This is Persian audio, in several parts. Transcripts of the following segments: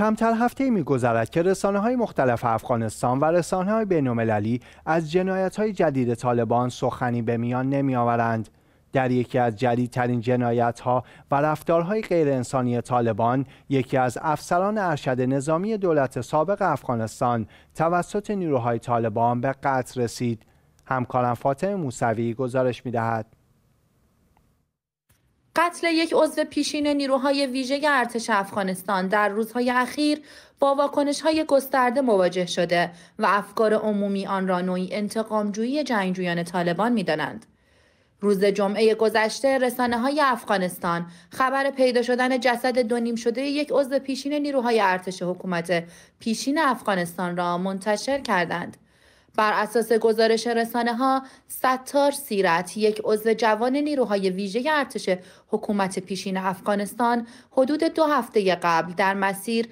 کمتر هفته میگذرد که رسانه های مختلف افغانستان و رسانه های بینالمللی از جنایت های جدید طالبان سخنی به میان نمی آورند. در یکی از جدیدترین جنایت ها و رفتارهای انسانی طالبان یکی از افسران ارشد نظامی دولت سابق افغانستان توسط نیروهای طالبان به قتل رسید همکارم فاطمه موسوی گزارش دهد. قتل یک عضو پیشین نیروهای ویژه ارتش افغانستان در روزهای اخیر با واکنش های گسترده مواجه شده و افکار عمومی آن را نوعی انتقامجویی جنگجویان طالبان می دانند. روز جمعه گذشته رسانه های افغانستان خبر پیدا شدن جسد دونیم شده یک عضو پیشین نیروهای ارتش حکومت پیشین افغانستان را منتشر کردند. بر اساس گزارش رسانه ها ستار سیرت یک عضو جوان نیروهای ویژه ارتش حکومت پیشین افغانستان حدود دو هفته قبل در مسیر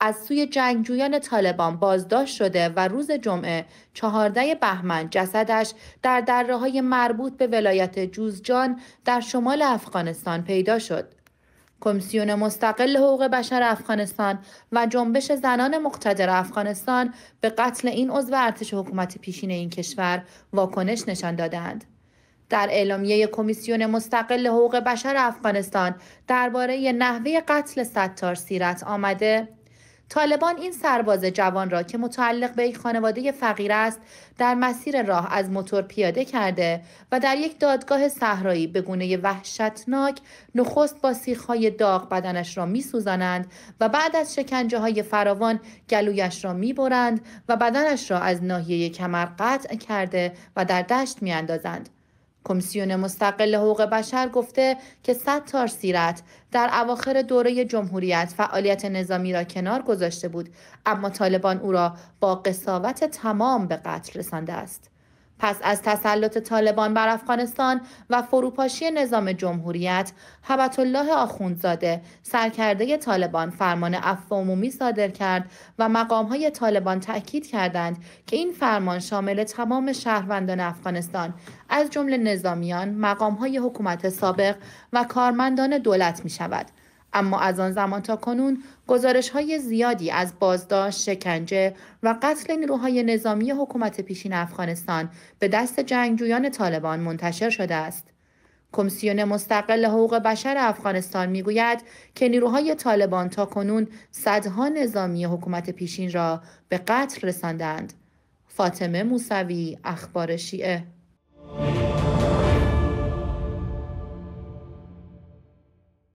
از سوی جنگجویان طالبان بازداشت شده و روز جمعه چهارده بهمن جسدش در دره های مربوط به ولایت جوزجان در شمال افغانستان پیدا شد. کمیسیون مستقل حقوق بشر افغانستان و جنبش زنان مقتدر افغانستان به قتل این عضو ارتش حکومت پیشین این کشور واکنش نشان دادند. در اعلامیه کمیسیون مستقل حقوق بشر افغانستان درباره نحوه قتل ستار سیرت آمده طالبان این سرباز جوان را که متعلق به یک خانواده فقیر است در مسیر راه از موتور پیاده کرده و در یک دادگاه صحرایی به گونه وحشتناک نخست با سیخهای داغ بدنش را میسوزانند و بعد از شکنجه های فراوان گلویش را میبرند و بدنش را از ناحیه کمر قطع کرده و در دشت میاندازند کمیسیون مستقل حقوق بشر گفته که تار سیرت در اواخر دوره جمهوریت فعالیت نظامی را کنار گذاشته بود اما طالبان او را با قصاوت تمام به قتل رسانده است. پس از تسلط طالبان بر افغانستان و فروپاشی نظام جمهوریت حبت الله آخوندزاده سرکرده طالبان فرمان عفو عمومی صادر کرد و های طالبان تأکید کردند که این فرمان شامل تمام شهروندان افغانستان از جمله نظامیان، های حکومت سابق و کارمندان دولت می شود. اما از آن زمان تا کنون گزارش های زیادی از بازداشت، شکنجه و قتل نیروهای نظامی حکومت پیشین افغانستان به دست جنگجویان طالبان منتشر شده است. کمیسیون مستقل حقوق بشر افغانستان میگوید که نیروهای طالبان تا کنون صدها نظامی حکومت پیشین را به قتل رساندند. فاطمه موسوی اخبار شیعه